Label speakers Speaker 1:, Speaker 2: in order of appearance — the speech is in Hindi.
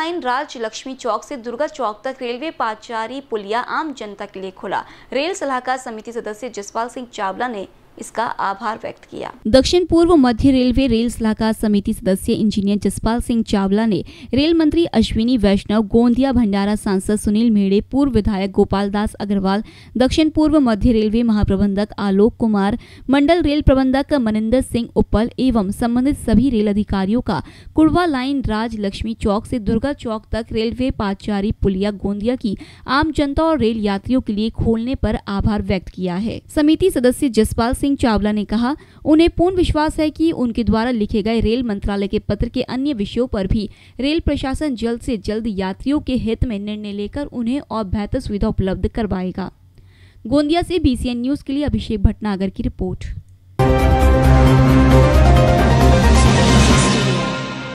Speaker 1: लाइन राज लक्ष्मी चौक से दुर्गा चौक तक रेलवे पाचारी पुलिया आम जनता के लिए खुला रेल सलाहकार समिति सदस्य जसपाल सिंह चावला ने इसका आभार व्यक्त किया दक्षिण पूर्व मध्य रेलवे रेल सलाहकार समिति सदस्य इंजीनियर जसपाल सिंह चावला ने रेल मंत्री अश्विनी वैष्णव गोंदिया भंडारा सांसद सुनील मेड़े पूर्व विधायक गोपाल दास अग्रवाल दक्षिण पूर्व मध्य रेलवे महाप्रबंधक आलोक कुमार मंडल रेल प्रबंधक मनिंदर सिंह उपल एवं संबंधित सभी रेल अधिकारियों का कुड़वा लाइन राज लक्ष्मी चौक ऐसी दुर्गा चौक तक रेलवे पाचारी पुलिया गोंदिया की आम जनता और रेल यात्रियों के लिए खोलने आरोप आभार व्यक्त किया है समिति सदस्य जसपाल सिंह चावला ने कहा उन्हें पूर्ण विश्वास है कि उनके द्वारा लिखे गए रेल मंत्रालय के पत्र के अन्य विषयों पर भी रेल प्रशासन जल्द से जल्द यात्रियों के हित में निर्णय लेकर उन्हें और बेहतर सुविधा उपलब्ध करवाएगा गोंदिया से बीसीएन न्यूज के लिए अभिषेक भटनागर की रिपोर्ट